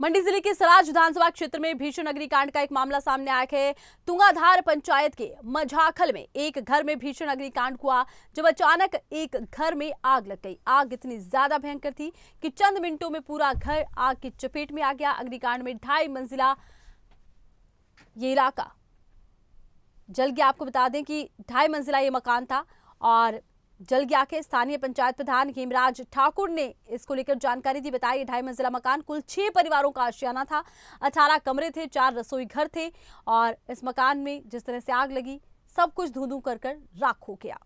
मंडी जिले के सराज विधानसभा क्षेत्र में भीषण अग्निकांड का एक मामला सामने आया है तुंगाधार पंचायत के मझाखल में एक घर में भीषण अग्निकांड हुआ जब अचानक एक घर में आग लग गई आग इतनी ज्यादा भयंकर थी कि चंद मिनटों में पूरा घर आग की चपेट में आ गया अग्निकांड में ढाई मंजिला ये इलाका जल गया आपको बता दें कि ढाई मंजिला ये मकान था और जल गया के स्थानीय पंचायत प्रधान हेमराज ठाकुर ने इसको लेकर जानकारी दी बताई ढाई मंजिला मकान कुल छह परिवारों का आशियाना था अठारह कमरे थे चार रसोई घर थे और इस मकान में जिस तरह से आग लगी सब कुछ धू कर कर राख हो गया